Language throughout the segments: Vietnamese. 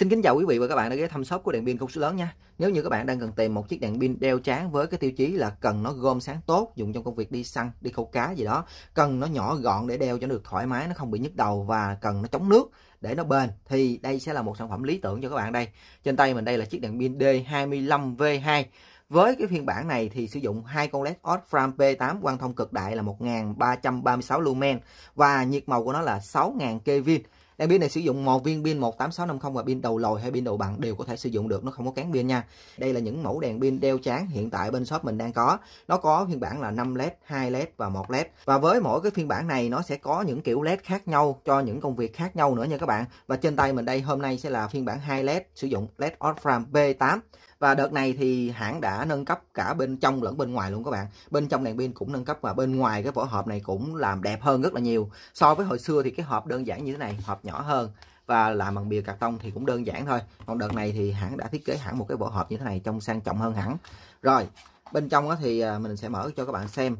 Xin kính chào quý vị và các bạn đã ghé thăm shop của đèn pin công suất lớn nha. Nếu như các bạn đang cần tìm một chiếc đèn pin đeo tráng với cái tiêu chí là cần nó gom sáng tốt, dùng trong công việc đi săn, đi câu cá gì đó, cần nó nhỏ gọn để đeo cho nó được thoải mái, nó không bị nhức đầu và cần nó chống nước để nó bền thì đây sẽ là một sản phẩm lý tưởng cho các bạn đây. Trên tay mình đây là chiếc đèn pin D25V2. Với cái phiên bản này thì sử dụng hai con LED Osram P8 quang thông cực đại là 1336 lumen và nhiệt màu của nó là 6000 Kelvin Đèn pin này sử dụng một viên pin 18650 và pin đầu lồi hay pin đầu bằng đều có thể sử dụng được, nó không có cán pin nha. Đây là những mẫu đèn pin đeo chán hiện tại bên shop mình đang có. Nó có phiên bản là 5 LED, 2 LED và 1 LED. Và với mỗi cái phiên bản này nó sẽ có những kiểu LED khác nhau cho những công việc khác nhau nữa nha các bạn. Và trên tay mình đây hôm nay sẽ là phiên bản 2 LED sử dụng LED Osram B8. Và đợt này thì hãng đã nâng cấp cả bên trong lẫn bên ngoài luôn các bạn. Bên trong đèn pin cũng nâng cấp và bên ngoài cái vỏ hộp này cũng làm đẹp hơn rất là nhiều. So với hồi xưa thì cái hộp đơn giản như thế này, hộp nhỏ nhỏ hơn và làm bằng bìa cà tông thì cũng đơn giản thôi còn đợt này thì hãng đã thiết kế hẳn một cái bộ hộp như thế này trông sang trọng hơn hẳn rồi bên trong thì à, mình sẽ mở cho các bạn xem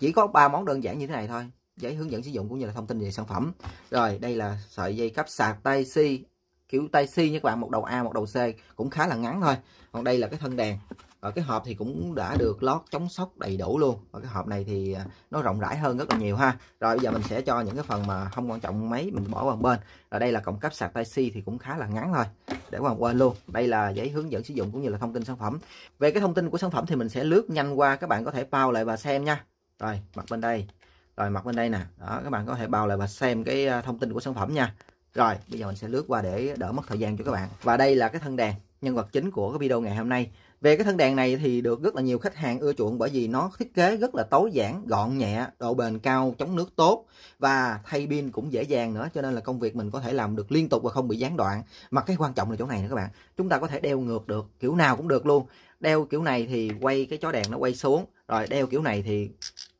chỉ có ba món đơn giản như thế này thôi giấy hướng dẫn sử dụng cũng như là thông tin về sản phẩm rồi đây là sợi dây cắp sạc tay si kiểu tay si như các bạn một đầu A một đầu C cũng khá là ngắn thôi còn đây là cái thân đèn và cái hộp thì cũng đã được lót chống sốc đầy đủ luôn và cái hộp này thì à, nó rộng rãi hơn rất là nhiều ha rồi bây giờ mình sẽ cho những cái phần mà không quan trọng mấy mình bỏ qua bên ở đây là cổng cáp sạc Type C thì cũng khá là ngắn thôi để qua quên luôn đây là giấy hướng dẫn sử dụng cũng như là thông tin sản phẩm về cái thông tin của sản phẩm thì mình sẽ lướt nhanh qua các bạn có thể bao lại và xem nha rồi mặt bên đây rồi mặt bên đây nè đó các bạn có thể bao lại và xem cái à, thông tin của sản phẩm nha rồi bây giờ mình sẽ lướt qua để đỡ mất thời gian cho các bạn và đây là cái thân đèn nhân vật chính của cái video ngày hôm nay về cái thân đèn này thì được rất là nhiều khách hàng ưa chuộng bởi vì nó thiết kế rất là tối giản, gọn nhẹ, độ bền cao, chống nước tốt và thay pin cũng dễ dàng nữa cho nên là công việc mình có thể làm được liên tục và không bị gián đoạn. Mà cái quan trọng là chỗ này nữa các bạn, chúng ta có thể đeo ngược được, kiểu nào cũng được luôn. Đeo kiểu này thì quay cái chó đèn nó quay xuống, rồi đeo kiểu này thì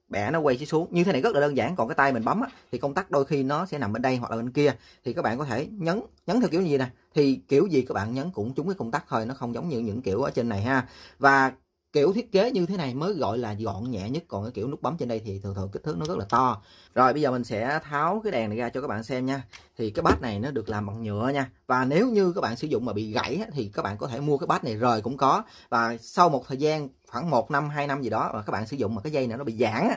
bẻ nó quay xuống như thế này rất là đơn giản còn cái tay mình bấm á, thì công tắc đôi khi nó sẽ nằm bên đây hoặc là bên kia thì các bạn có thể nhấn nhấn theo kiểu như nè thì kiểu gì các bạn nhấn cũng trúng cái công tắc thôi nó không giống như những kiểu ở trên này ha và kiểu thiết kế như thế này mới gọi là gọn nhẹ nhất còn cái kiểu nút bấm trên đây thì thường thường kích thước nó rất là to rồi bây giờ mình sẽ tháo cái đèn này ra cho các bạn xem nha thì cái bát này nó được làm bằng nhựa nha và nếu như các bạn sử dụng mà bị gãy thì các bạn có thể mua cái bát này rời cũng có và sau một thời gian khoảng một năm hai năm gì đó mà các bạn sử dụng mà cái dây này nó bị giãn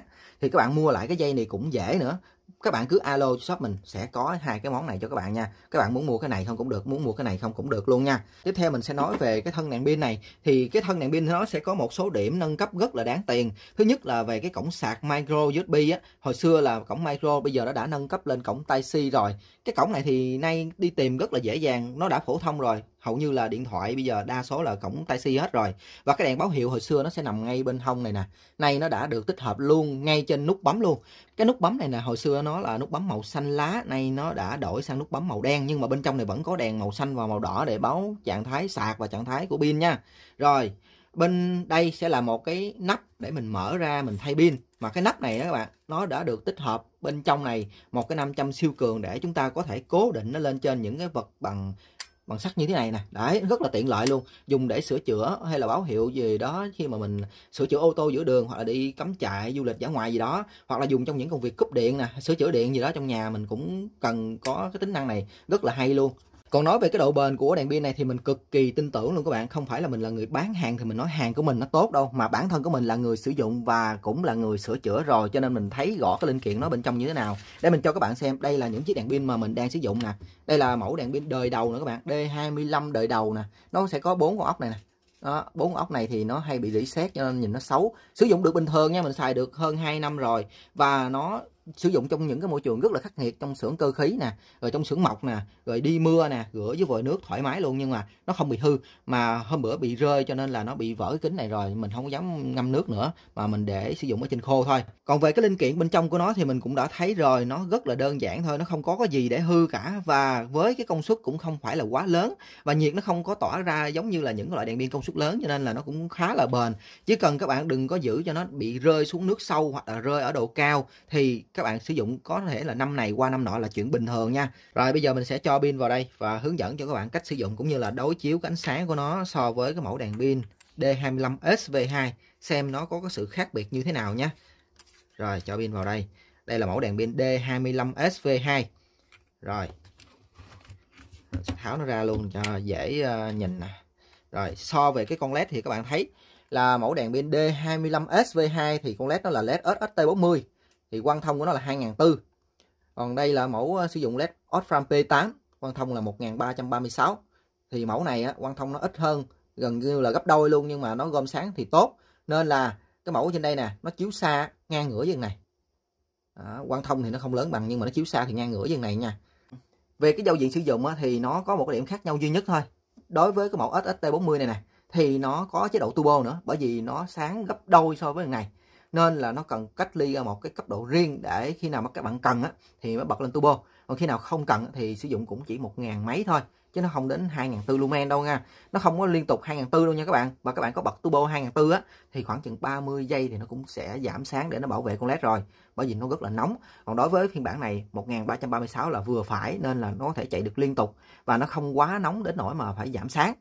thì các bạn mua lại cái dây này cũng dễ nữa các bạn cứ alo shop mình sẽ có hai cái món này cho các bạn nha các bạn muốn mua cái này không cũng được muốn mua cái này không cũng được luôn nha tiếp theo mình sẽ nói về cái thân nạn pin này thì cái thân nạn pin nó sẽ có một số điểm nâng cấp rất là đáng tiền thứ nhất là về cái cổng sạc micro usb á hồi xưa là cổng micro bây giờ nó đã nâng cấp lên cổng type c rồi cái cổng này thì nay đi tìm rất là dễ dàng nó đã phổ thông rồi hầu như là điện thoại bây giờ đa số là cổng tai si hết rồi và cái đèn báo hiệu hồi xưa nó sẽ nằm ngay bên hông này nè nay nó đã được tích hợp luôn ngay trên nút bấm luôn cái nút bấm này nè hồi xưa nó là nút bấm màu xanh lá nay nó đã đổi sang nút bấm màu đen nhưng mà bên trong này vẫn có đèn màu xanh và màu đỏ để báo trạng thái sạc và trạng thái của pin nha rồi bên đây sẽ là một cái nắp để mình mở ra mình thay pin mà cái nắp này đó các bạn nó đã được tích hợp bên trong này một cái 500 siêu cường để chúng ta có thể cố định nó lên trên những cái vật bằng bằng sắt như thế này nè đấy rất là tiện lợi luôn dùng để sửa chữa hay là báo hiệu gì đó khi mà mình sửa chữa ô tô giữa đường hoặc là đi cắm trại du lịch dã ngoại gì đó hoặc là dùng trong những công việc cúp điện nè sửa chữa điện gì đó trong nhà mình cũng cần có cái tính năng này rất là hay luôn còn nói về cái độ bền của đèn pin này thì mình cực kỳ tin tưởng luôn các bạn không phải là mình là người bán hàng thì mình nói hàng của mình nó tốt đâu mà bản thân của mình là người sử dụng và cũng là người sửa chữa rồi cho nên mình thấy rõ cái linh kiện nó bên trong như thế nào để mình cho các bạn xem đây là những chiếc đèn pin mà mình đang sử dụng nè đây là mẫu đèn pin đời đầu nữa các bạn D25 đời đầu nè nó sẽ có bốn con ốc này nè đó bốn ốc này thì nó hay bị rỉ sét cho nên nhìn nó xấu sử dụng được bình thường nha mình xài được hơn 2 năm rồi và nó sử dụng trong những cái môi trường rất là khắc nghiệt trong xưởng cơ khí nè rồi trong xưởng mộc nè rồi đi mưa nè rửa với vòi nước thoải mái luôn nhưng mà nó không bị hư mà hôm bữa bị rơi cho nên là nó bị vỡ cái kính này rồi mình không dám ngâm nước nữa mà mình để sử dụng ở trên khô thôi còn về cái linh kiện bên trong của nó thì mình cũng đã thấy rồi nó rất là đơn giản thôi nó không có cái gì để hư cả và với cái công suất cũng không phải là quá lớn và nhiệt nó không có tỏa ra giống như là những loại đèn pin công suất lớn cho nên là nó cũng khá là bền chỉ cần các bạn đừng có giữ cho nó bị rơi xuống nước sâu hoặc là rơi ở độ cao thì các bạn sử dụng có thể là năm này qua năm nọ là chuyện bình thường nha rồi bây giờ mình sẽ cho pin vào đây và hướng dẫn cho các bạn cách sử dụng cũng như là đối chiếu cái ánh sáng của nó so với cái mẫu đèn pin D25SV2 xem nó có cái sự khác biệt như thế nào nhé rồi cho pin vào đây đây là mẫu đèn pin D25SV2 rồi tháo nó ra luôn cho dễ ờ, nhìn nè rồi so về cái con led thì các bạn thấy là mẫu đèn pin D25SV2 thì con led nó là led SST40 thì quang thông của nó là 2004 còn đây là mẫu ờ, sử dụng led Osram P8 quang thông là 1336 thì mẫu này á, quang thông nó ít hơn gần như là gấp đôi luôn nhưng mà nó gom sáng thì tốt nên là cái mẫu trên đây nè nó chiếu xa ngang ngửa như này đó, quang thông thì nó không lớn bằng nhưng mà nó chiếu xa thì ngang ngửa như này nha về cái giao diện sử dụng á, thì nó có một cái điểm khác nhau duy nhất thôi đối với cái mẫu SST40 này nè thì nó có chế độ turbo nữa bởi vì nó sáng gấp đôi so với này nên là nó cần cách ly ở một cái cấp độ riêng để khi nào mà các bạn cần á, thì mới bật lên turbo còn khi nào không cần thì sử dụng cũng chỉ một ngàn mấy thôi chứ nó không đến 2.400 lumen đâu nha nó không có liên tục 2.400 đâu nha các bạn và các bạn có bật turbo 2.400 á thì khoảng chừng 30 giây thì nó cũng sẽ giảm sáng để nó bảo vệ con led rồi bởi vì nó rất là nóng còn đối với phiên bản này 1336 là vừa phải nên là nó có thể chạy được liên tục và nó không quá nóng đến nỗi mà phải giảm sáng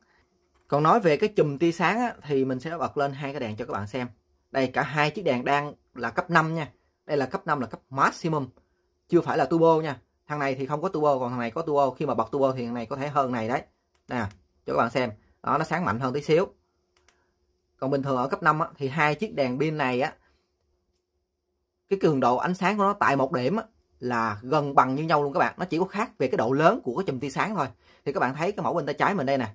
còn nói về cái chùm tia sáng á, thì mình sẽ bật lên hai cái đèn cho các bạn xem đây cả hai chiếc đèn đang là cấp 5 nha đây là cấp 5 là cấp maximum chưa phải là turbo nha thằng này thì không có turbo còn thằng này có turbo khi mà bật turbo thì thằng này có thể hơn này đấy nè cho các bạn xem đó nó sáng mạnh hơn tí xíu còn bình thường ở cấp 5 á, thì hai chiếc đèn pin này á cái cường độ ánh sáng của nó tại một điểm á, là gần bằng như nhau luôn các bạn nó chỉ có khác về cái độ lớn của cái chùm tia sáng thôi thì các bạn thấy cái mẫu bên tay trái mình đây nè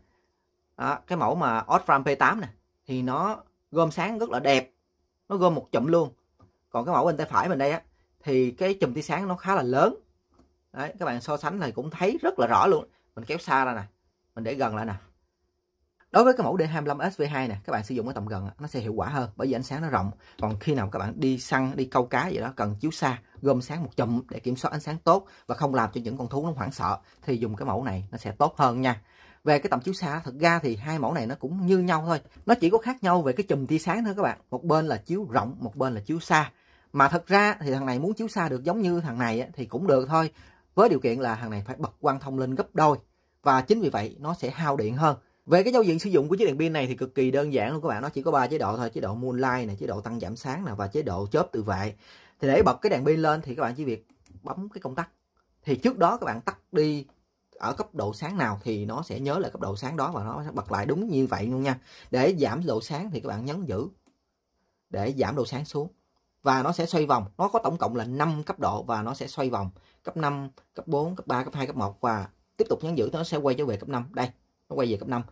đó, cái mẫu mà Osram P8 nè thì nó gom sáng rất là đẹp nó gom một chùm luôn còn cái mẫu bên tay phải mình đây á thì cái chùm tia sáng nó khá là lớn đấy các bạn so sánh này cũng thấy rất là rõ luôn mình kéo xa ra nè mình để gần lại nè đối với cái mẫu D25 SV2 nè các bạn sử dụng ở tầm gần nó sẽ hiệu quả hơn bởi vì ánh sáng nó rộng còn khi nào các bạn đi săn đi câu cá gì đó cần chiếu xa gom sáng một chùm để kiểm soát ánh sáng tốt và không làm cho những con thú nó hoảng sợ thì dùng cái mẫu này nó sẽ tốt hơn nha về cái tầm chiếu xa thật ra thì hai mẫu này nó cũng như nhau thôi nó chỉ có khác nhau về cái chùm tia sáng thôi các bạn một bên là chiếu rộng một bên là chiếu xa mà thật ra thì thằng này muốn chiếu xa được giống như thằng này thì cũng được thôi với điều kiện là thằng này phải bật quang thông lên gấp đôi và chính vì vậy nó sẽ hao điện hơn về cái giao diện sử dụng của chiếc đèn pin này thì cực kỳ đơn giản luôn các bạn nó chỉ có ba chế độ thôi chế độ moonlight này chế độ tăng giảm sáng này và chế độ chớp tự vệ thì để bật cái đèn pin lên thì các bạn chỉ việc bấm cái công tắc thì trước đó các bạn tắt đi ở cấp độ sáng nào thì nó sẽ nhớ lại cấp độ sáng đó và nó sẽ bật lại đúng như vậy luôn nha để giảm độ sáng thì các bạn nhấn giữ để giảm độ sáng xuống và nó sẽ xoay vòng nó có tổng cộng là 5 cấp độ và nó sẽ xoay vòng cấp 5 cấp 4 cấp 3 cấp 2 cấp 1 và tiếp tục nhấn giữ nó sẽ quay trở về cấp 5 đây nó quay về cấp 5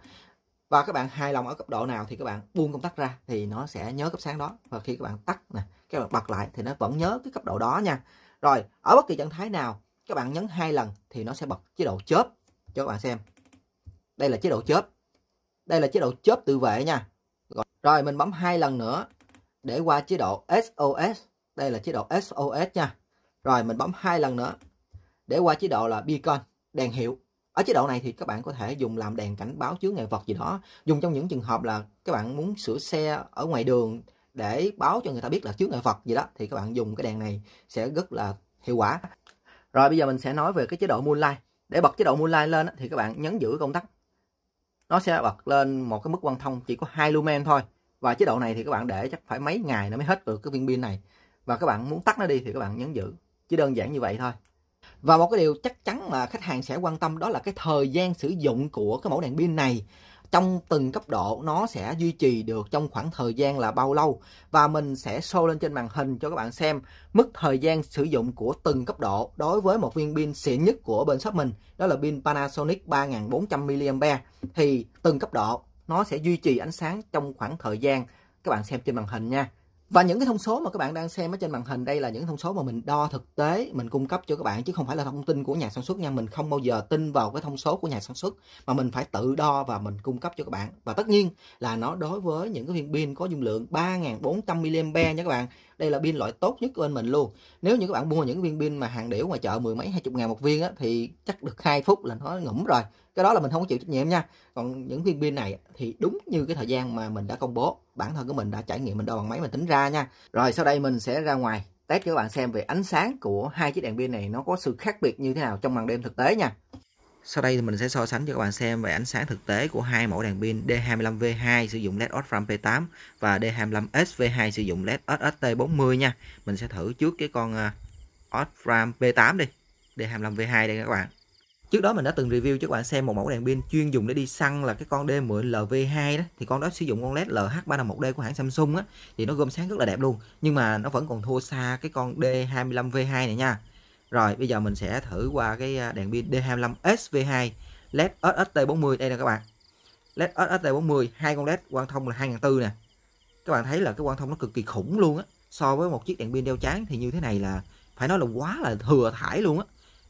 và các bạn hài lòng ở cấp độ nào thì các bạn buông công tắc ra thì nó sẽ nhớ cấp sáng đó và khi các bạn tắt nè các bạn bật lại thì nó vẫn nhớ cái cấp độ đó nha rồi ở bất kỳ trạng thái nào các bạn nhấn hai lần thì nó sẽ bật chế độ chớp cho các bạn xem đây là chế độ chớp đây là chế độ chớp tự vệ nha rồi mình bấm hai lần nữa để qua chế độ SOS đây là chế độ SOS nha rồi mình bấm hai lần nữa để qua chế độ là beacon đèn hiệu ở chế độ này thì các bạn có thể dùng làm đèn cảnh báo chứa ngại vật gì đó dùng trong những trường hợp là các bạn muốn sửa xe ở ngoài đường để báo cho người ta biết là chứa ngại vật gì đó thì các bạn dùng cái đèn này sẽ rất là hiệu quả rồi bây giờ mình sẽ nói về cái chế độ Moonlight. Để bật chế độ Moonlight lên thì các bạn nhấn giữ công tắc. Nó sẽ bật lên một cái mức quang thông chỉ có 2 lumen thôi. Và chế độ này thì các bạn để chắc phải mấy ngày nó mới hết được cái viên pin này. Và các bạn muốn tắt nó đi thì các bạn nhấn giữ. Chỉ đơn giản như vậy thôi. Và một cái điều chắc chắn mà khách hàng sẽ quan tâm đó là cái thời gian sử dụng của cái mẫu đèn pin này trong từng cấp độ nó sẽ duy trì được trong khoảng thời gian là bao lâu và mình sẽ show lên trên màn hình cho các bạn xem mức thời gian sử dụng của từng cấp độ đối với một viên pin xịn nhất của bên shop mình đó là pin Panasonic 3400 mAh thì từng cấp độ nó sẽ duy trì ánh sáng trong khoảng thời gian các bạn xem trên màn hình nha và những cái thông số mà các bạn đang xem ở trên màn hình đây là những thông số mà mình đo thực tế mình cung cấp cho các bạn chứ không phải là thông tin của nhà sản xuất nha mình không bao giờ tin vào cái thông số của nhà sản xuất mà mình phải tự đo và mình cung cấp cho các bạn và tất nhiên là nó đối với những cái viên pin có dung lượng 3.400 mAh nha các bạn đây là pin loại tốt nhất của bên mình luôn nếu như các bạn mua những viên pin mà hàng đĩa ngoài chợ mười mấy hai chục ngàn một viên á, thì chắc được hai phút là nó ngủm rồi cái đó là mình không có chịu trách nhiệm nha còn những viên pin này thì đúng như cái thời gian mà mình đã công bố bản thân của mình đã trải nghiệm mình đo bằng máy mình tính ra nha rồi sau đây mình sẽ ra ngoài test cho các bạn xem về ánh sáng của hai chiếc đèn pin này nó có sự khác biệt như thế nào trong màn đêm thực tế nha sau đây thì mình sẽ so sánh cho các bạn xem về ánh sáng thực tế của hai mẫu đèn pin D25V2 sử dụng LED Osram P8 và D25SV2 sử dụng LED SST40 nha. Mình sẽ thử trước cái con ờ, Osram P8 đi. D25V2 đây các bạn trước đó mình đã từng review cho các bạn xem một mẫu đèn pin chuyên dùng để đi săn là cái con D10 LV2 đó thì con đó sử dụng con led LH351D của hãng Samsung á thì nó gom sáng rất là đẹp luôn nhưng mà nó vẫn còn thua xa cái con D25V2 này nha rồi bây giờ mình sẽ thử qua cái à, đèn pin D25SV2 led SST40 đây nè các bạn led SST40 hai con led quang thông là 2004 nè các bạn thấy là cái quang thông nó cực kỳ khủng luôn á so với một chiếc đèn pin đeo chán thì như thế này là phải nói là quá là thừa thải luôn á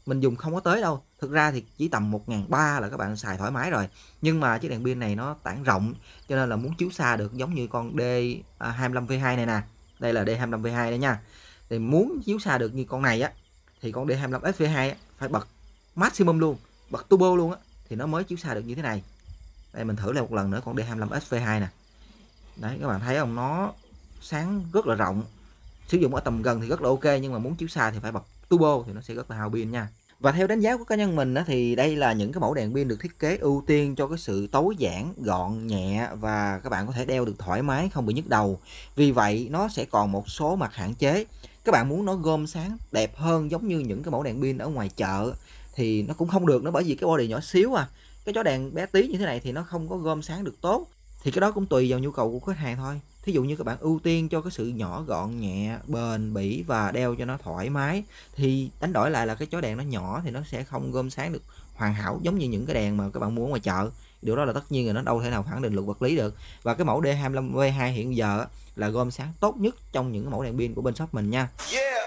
mình dùng không có tới đâu thực ra thì chỉ tầm 1.300 là các bạn xài thoải mái rồi nhưng mà chiếc đèn pin này nó tản rộng cho nên là muốn chiếu xa được giống như con D25V2 à, này nè đây là D25V2 đây nha thì muốn chiếu xa được như con này á thì con D25SV2 á, phải bật maximum luôn bật turbo luôn á thì nó mới chiếu xa được như thế này đây mình thử lại một lần nữa con D25SV2 nè đấy các bạn thấy không nó sáng rất là rộng sử dụng ở tầm gần thì rất là ok nhưng mà muốn chiếu xa thì phải bật turbo thì nó sẽ rất là hao pin nha và theo đánh giá của cá nhân mình thì đây là những cái mẫu đèn pin được thiết kế ưu tiên cho cái sự tối giản, gọn, nhẹ và các bạn có thể đeo được thoải mái không bị nhức đầu. Vì vậy nó sẽ còn một số mặt hạn chế. Các bạn muốn nó gom sáng đẹp hơn giống như những cái mẫu đèn pin ở ngoài chợ thì nó cũng không được nó bởi vì cái body nhỏ xíu à. Cái chó đèn bé tí như thế này thì nó không có gom sáng được tốt. Thì cái đó cũng tùy vào nhu cầu của khách hàng thôi thí dụ như các bạn ưu tiên cho cái sự nhỏ gọn nhẹ bền bỉ và đeo cho nó thoải mái thì đánh đổi lại là cái chói đèn nó nhỏ thì nó sẽ không gom sáng được hoàn hảo giống như những cái đèn mà các bạn mua ngoài chợ điều đó là tất nhiên là nó đâu thể nào khẳng định luật vật lý được và cái mẫu D25V2 hiện giờ là gom sáng tốt nhất trong những cái mẫu đèn pin của bên shop mình nha yeah.